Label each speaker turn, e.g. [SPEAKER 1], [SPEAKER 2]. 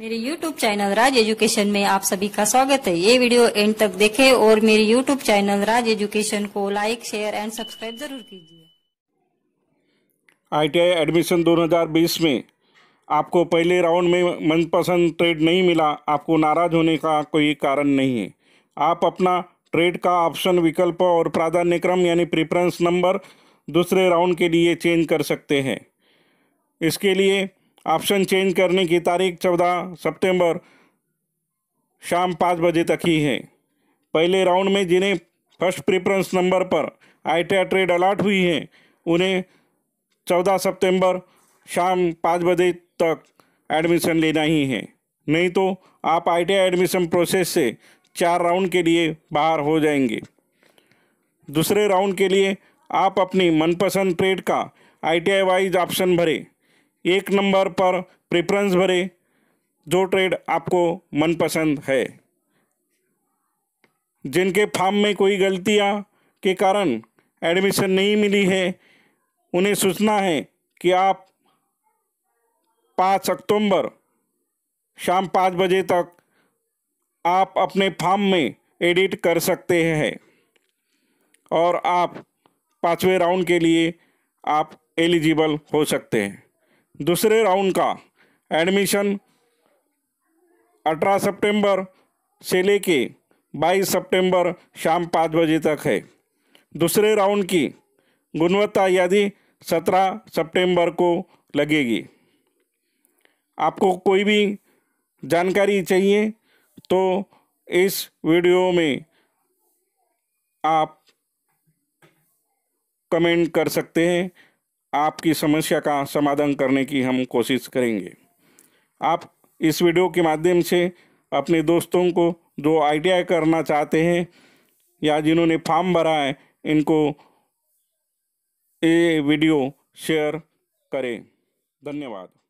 [SPEAKER 1] मेरे YouTube channel Raj education में आप सभी का स्वागत है ये वीडियो एंड तक देखें और मेरे YouTube चैनल राज एजुकेशन को लाइक शेयर एंड सब्सक्राइब जरूर कीजिए
[SPEAKER 2] आई एडमिशन 2020 में आपको पहले राउंड में मनपसंद ट्रेड नहीं मिला आपको नाराज होने का कोई कारण नहीं है आप अपना ट्रेड का ऑप्शन विकल्प और प्राधान्य क्रम यानी प्रेफरेंस नंबर दूसरे राउंड के लिए चेंज कर सकते हैं इसके लिए ऑप्शन चेंज करने की तारीख चौदह सितंबर शाम पाँच बजे तक ही है पहले राउंड में जिन्हें फर्स्ट प्रेफरेंस नंबर पर आई ट्रेड अलाट हुई है उन्हें चौदह सितंबर शाम पाँच बजे तक एडमिशन लेना ही है नहीं तो आप आई एडमिशन प्रोसेस से चार राउंड के लिए बाहर हो जाएंगे दूसरे राउंड के लिए आप अपनी मनपसंद ट्रेड का आई वाइज ऑप्शन भरें एक नंबर पर प्रेफरेंस भरे जो ट्रेड आपको मनपसंद है जिनके फार्म में कोई गलतियाँ के कारण एडमिशन नहीं मिली है उन्हें सूचना है कि आप पाँच अक्टूबर शाम पाँच बजे तक आप अपने फार्म में एडिट कर सकते हैं और आप पाँचवें राउंड के लिए आप एलिजिबल हो सकते हैं दूसरे राउंड का एडमिशन 18 सितंबर से लेके 22 सितंबर शाम पाँच बजे तक है दूसरे राउंड की गुणवत्ता यदि 17 सितंबर को लगेगी आपको कोई भी जानकारी चाहिए तो इस वीडियो में आप कमेंट कर सकते हैं आपकी समस्या का समाधान करने की हम कोशिश करेंगे आप इस वीडियो के माध्यम से अपने दोस्तों को जो आई करना चाहते हैं या जिन्होंने फॉर्म भरा है इनको ये वीडियो शेयर करें धन्यवाद